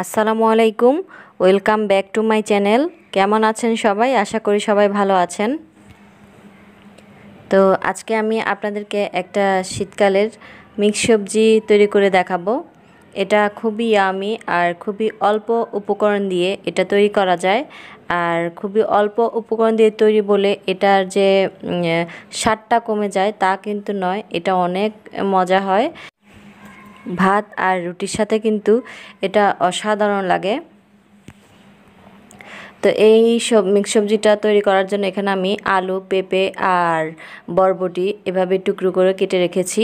আসসালামু আলাইকুম welcome back to my channel কেমন আছেন সবাই আশা করি সবাই ভালো আছেন তো আজকে আমি আপনাদেরকে একটা শীতকালের মিক্স সবজি তৈরি করে দেখাবো এটা খুবই আমি আর খুবই অল্প উপকরণ দিয়ে এটা তৈরি করা যায় আর খুবই অল্প উপকরণ দিয়ে তৈরি বলে এটার যে স্বাদটা কমে যায় তা কিন্তু নয় এটা অনেক মজা হয় ভাত আর রুটির সাথে কিন্তু এটা অসাধারণ লাগে তো এই সব মিক্স সবজিটা তৈরি করার জন্য এখানে আমি আলু পেঁপে আর বরবটি এভাবে টুকরো করে কেটে রেখেছি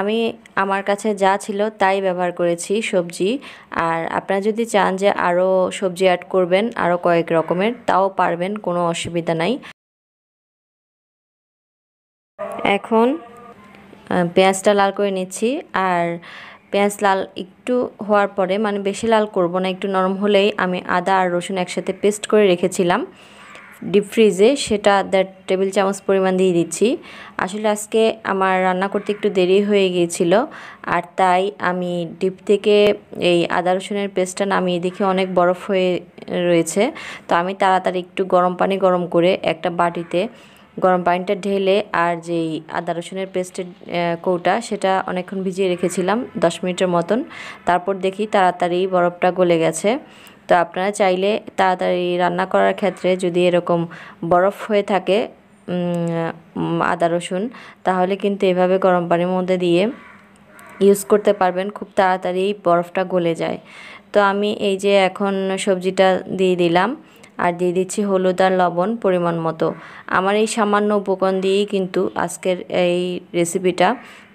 আমি আমার কাছে যা ছিল তাই ব্যবহার করেছি সবজি আর আপনারা যদি চান যে আরও সবজি অ্যাড করবেন আরও কয়েক রকমের তাও পারবেন কোনো অসুবিধা নাই এখন পেঁয়াজটা লাল করে নিচ্ছি আর পেঁয়াজ লাল একটু হওয়ার পরে মানে বেশি লাল করব না একটু নরম হলেই আমি আদা আর রসুন একসাথে পেস্ট করে রেখেছিলাম ডিপ ফ্রিজে সেটা দেড় টেবিল চামচ পরিমাণ দিয়ে দিচ্ছি আসলে আজকে আমার রান্না করতে একটু দেরি হয়ে গিয়েছিল আর তাই আমি ডিপ থেকে এই আদা রসুনের পেস্টটা নামিয়ে দেখি অনেক বরফ হয়ে রয়েছে তো আমি তাড়াতাড়ি একটু গরম পানি গরম করে একটা বাটিতে গরম পানিটা ঢেলে আর যেই আদা রসুনের পেস্টের কৌটা সেটা অনেকক্ষণ ভিজিয়ে রেখেছিলাম দশ মিনিটের মতন তারপর দেখি তাড়াতাড়ি বরফটা গলে গেছে তো আপনারা চাইলে তাড়াতাড়ি রান্না করার ক্ষেত্রে যদি এরকম বরফ হয়ে থাকে আদা রসুন তাহলে কিন্তু এভাবে গরম পানির মধ্যে দিয়ে ইউজ করতে পারবেন খুব তাড়াতাড়ি বরফটা গলে যায় তো আমি এই যে এখন সবজিটা দিয়ে দিলাম আর দিয়ে দিচ্ছি হলুদ আর লবণ পরিমাণ মতো আমার এই সামান্য উপকরণ দিয়েই কিন্তু আজকের এই রেসিপিটা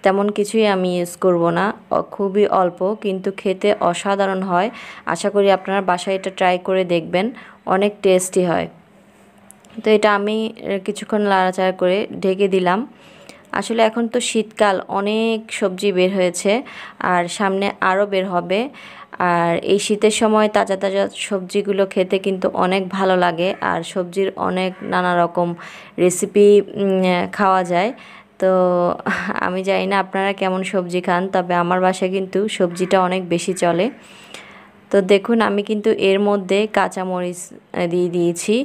তেমন কিছুই আমি ইউজ করব না খুবই অল্প কিন্তু খেতে অসাধারণ হয় আশা করি আপনারা বাসায় এটা ট্রাই করে দেখবেন অনেক টেস্টি হয় তো এটা আমি কিছুক্ষণ লাড়াচাড়া করে ঢেকে দিলাম আসলে এখন তো শীতকাল অনেক সবজি বের হয়েছে আর সামনে আরও বের হবে আর এই শীতের সময় তাজা তাজা সবজিগুলো খেতে কিন্তু অনেক ভালো লাগে আর সবজির অনেক নানা রকম রেসিপি খাওয়া যায় তো আমি জানি না আপনারা কেমন সবজি খান তবে আমার বাসায় কিন্তু সবজিটা অনেক বেশি চলে তো দেখুন আমি কিন্তু এর মধ্যে কাঁচামরিচ দিয়ে দিয়েছি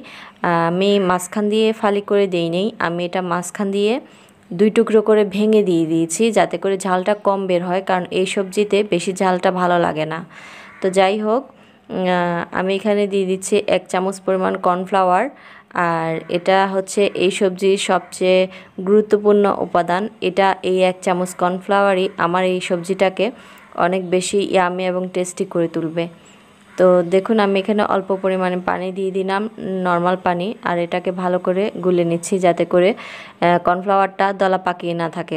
আমি মাঝখান দিয়ে ফালি করে দিই নেই আমি এটা মাঝখান দিয়ে দুই টুকরো করে ভেঙে দিয়ে দিয়েছি যাতে করে ঝালটা কম বের হয় কারণ এই সবজিতে বেশি ঝালটা ভালো লাগে না তো যাই হোক আমি এখানে দিয়ে দিচ্ছি এক চামচ পরিমাণ কর্নফ্লাওয়ার আর এটা হচ্ছে এই সবজির সবচেয়ে গুরুত্বপূর্ণ উপাদান এটা এই এক চামচ কর্নফ্লাওয়ারই আমার এই সবজিটাকে অনেক বেশি ইয়ামি এবং টেস্টি করে তুলবে তো দেখুন আমি এখানে অল্প পরিমাণে পানি দিয়ে দিলাম নর্মাল পানি আর এটাকে ভালো করে গুলে নিচ্ছি যাতে করে কর্নফ্লাওয়ারটা দলা পাকিয়ে না থাকে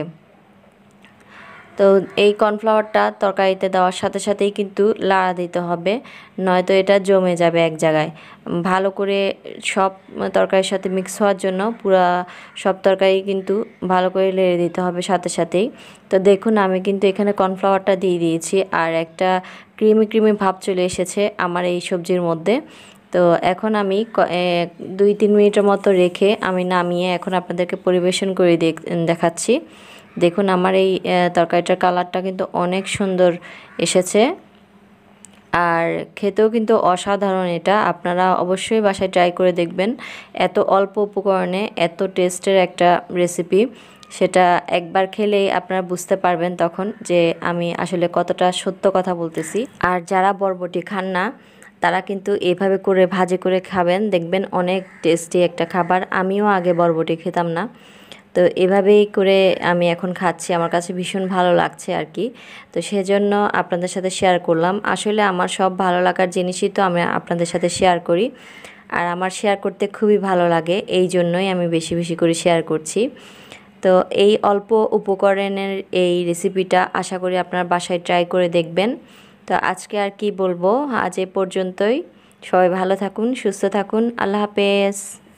তো এই কর্নফ্লাওয়ারটা তরকারিতে দেওয়ার সাথে সাথেই কিন্তু লাড়া দিতে হবে নয়তো এটা জমে যাবে এক জায়গায় ভালো করে সব তরকারির সাথে মিক্স হওয়ার জন্য পুরা সব তরকারি কিন্তু ভালো করে লেড়ে দিতে হবে সাথে সাথেই তো দেখুন আমি কিন্তু এখানে কর্নফ্লাওয়ারটা দিয়ে দিয়েছি আর একটা ক্রিমি ক্রিমি ভাব চলে এসেছে আমার এই সবজির মধ্যে তো এখন আমি দুই তিন মিনিটের মতো রেখে আমি নামিয়ে এখন আপনাদেরকে পরিবেশন করে দেখাচ্ছি দেখুন আমার এই তরকারিটার কালারটা কিন্তু অনেক সুন্দর এসেছে আর খেতেও কিন্তু অসাধারণ এটা আপনারা অবশ্যই বাসায় ট্রাই করে দেখবেন এত অল্প উপকরণে এত টেস্টের একটা রেসিপি সেটা একবার খেলেই আপনারা বুঝতে পারবেন তখন যে আমি আসলে কতটা সত্য কথা বলতেছি আর যারা বরবটি খান না তারা কিন্তু এভাবে করে ভাজে করে খাবেন দেখবেন অনেক টেস্টি একটা খাবার আমিও আগে বরবটি খেতাম না তো এভাবেই করে আমি এখন খাচ্ছি আমার কাছে ভীষণ ভালো লাগছে আর কি তো সেজন্য আপনাদের সাথে শেয়ার করলাম আসলে আমার সব ভালো লাগার জিনিসই তো আমি আপনাদের সাথে শেয়ার করি আর আমার শেয়ার করতে খুবই ভালো লাগে এই জন্যই আমি বেশি বেশি করে শেয়ার করছি তো এই অল্প উপকরণের এই রেসিপিটা আশা করি আপনার বাসায় ট্রাই করে দেখবেন তো আজকে আর কি বলবো আজ এ পর্যন্তই সবাই ভালো থাকুন সুস্থ থাকুন আল্লাহ হাফেজ